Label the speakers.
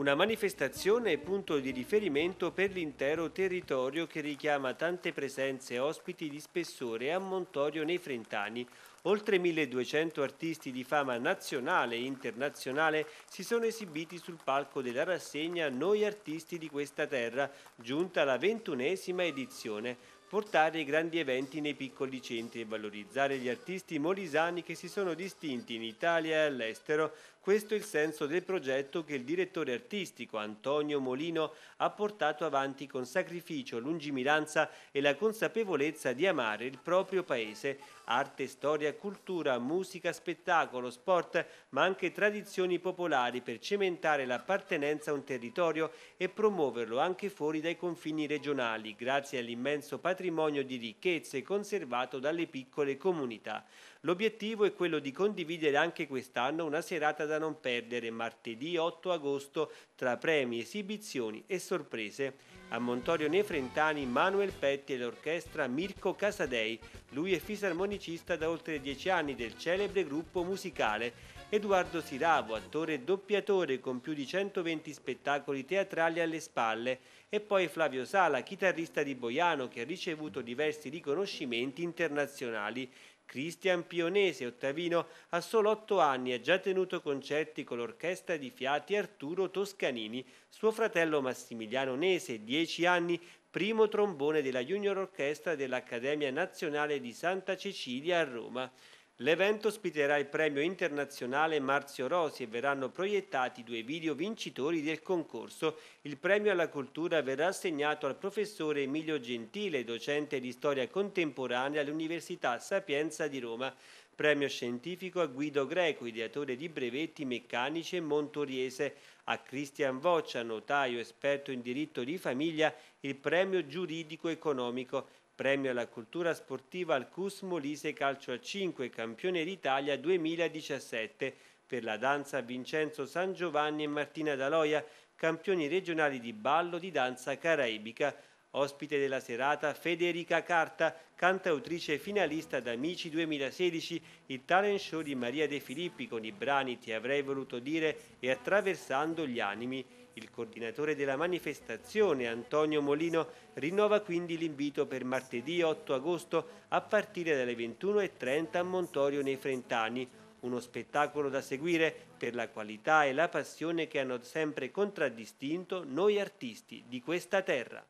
Speaker 1: Una manifestazione e punto di riferimento per l'intero territorio che richiama tante presenze e ospiti di spessore a Montorio nei frentani. Oltre 1200 artisti di fama nazionale e internazionale si sono esibiti sul palco della rassegna Noi artisti di questa terra, giunta alla ventunesima edizione portare i grandi eventi nei piccoli centri e valorizzare gli artisti molisani che si sono distinti in Italia e all'estero. Questo è il senso del progetto che il direttore artistico Antonio Molino ha portato avanti con sacrificio, lungimiranza e la consapevolezza di amare il proprio paese. Arte, storia, cultura, musica, spettacolo, sport, ma anche tradizioni popolari per cementare l'appartenenza a un territorio e promuoverlo anche fuori dai confini regionali, grazie all'immenso patrimonio patrimonio di ricchezze conservato dalle piccole comunità. L'obiettivo è quello di condividere anche quest'anno una serata da non perdere martedì 8 agosto tra premi, esibizioni e sorprese a Montorio Nefrentani, Manuel Petti e l'orchestra Mirko Casadei. Lui è fisarmonicista da oltre dieci anni del celebre gruppo musicale. Edoardo Siravo, attore e doppiatore con più di 120 spettacoli teatrali alle spalle, e poi Flavio Sala, chitarrista di Boiano che ha ricevuto diversi riconoscimenti internazionali. Cristian Pionese, ottavino, ha solo otto anni e ha già tenuto concerti con l'orchestra di fiati Arturo Toscanini. Suo fratello Massimiliano Nese, dieci anni, primo trombone della Junior Orchestra dell'Accademia Nazionale di Santa Cecilia a Roma. L'evento ospiterà il premio internazionale Marzio Rosi e verranno proiettati due video vincitori del concorso. Il premio alla cultura verrà assegnato al professore Emilio Gentile, docente di storia contemporanea all'Università Sapienza di Roma. Premio scientifico a Guido Greco, ideatore di brevetti meccanici e montoriese. A Cristian Voccia, notaio esperto in diritto di famiglia, il premio giuridico economico premio alla cultura sportiva al CUS Molise Calcio a 5, campione d'Italia 2017, per la danza Vincenzo San Giovanni e Martina Daloia, campioni regionali di ballo di danza caraibica Ospite della serata Federica Carta, cantautrice finalista ad Amici 2016, il talent show di Maria De Filippi con i brani Ti avrei voluto dire e Attraversando gli animi. Il coordinatore della manifestazione, Antonio Molino, rinnova quindi l'invito per martedì 8 agosto a partire dalle 21.30 a Montorio nei Frentani. Uno spettacolo da seguire per la qualità e la passione che hanno sempre contraddistinto noi artisti di questa terra.